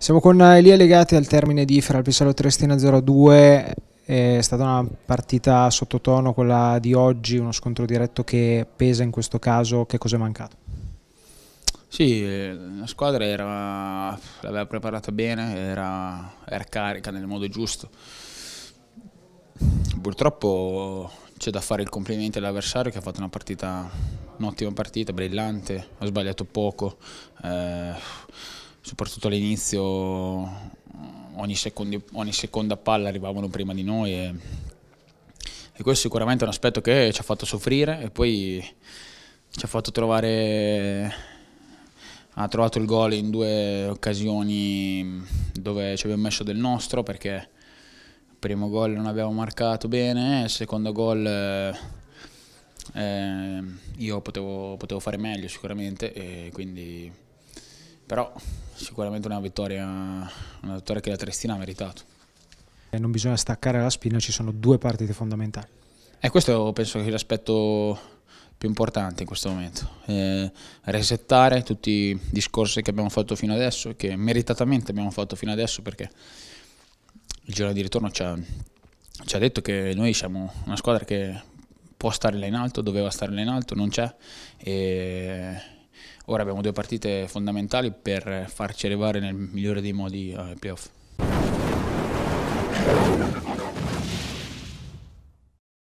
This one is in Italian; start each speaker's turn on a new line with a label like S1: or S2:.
S1: Siamo con Elia Legati al termine di Fra il Feralpisalo Trestina 0-2, è stata una partita sottotono quella di oggi, uno scontro diretto che pesa in questo caso, che cosa è mancato?
S2: Sì, la squadra l'aveva preparata bene, era, era carica nel modo giusto. Purtroppo c'è da fare il complimento all'avversario che ha fatto una partita, un'ottima partita, brillante, ha sbagliato poco. Eh, soprattutto all'inizio ogni, ogni seconda palla arrivavano prima di noi e, e questo sicuramente è un aspetto che ci ha fatto soffrire e poi ci ha fatto trovare ha trovato il gol in due occasioni dove ci abbiamo messo del nostro perché il primo gol non abbiamo marcato bene il secondo gol eh, io potevo, potevo, fare meglio sicuramente quindi però sicuramente una vittoria, una vittoria che la Triestina ha meritato.
S1: E non bisogna staccare la spina, ci sono due partite fondamentali.
S2: E questo penso che sia l'aspetto più importante in questo momento. Eh, resettare tutti i discorsi che abbiamo fatto fino adesso, che meritatamente abbiamo fatto fino adesso perché il giorno di ritorno ci ha, ci ha detto che noi siamo una squadra che può stare là in alto, doveva stare là in alto, non c'è. E Ora abbiamo due partite fondamentali per farci arrivare nel migliore dei modi ai playoff.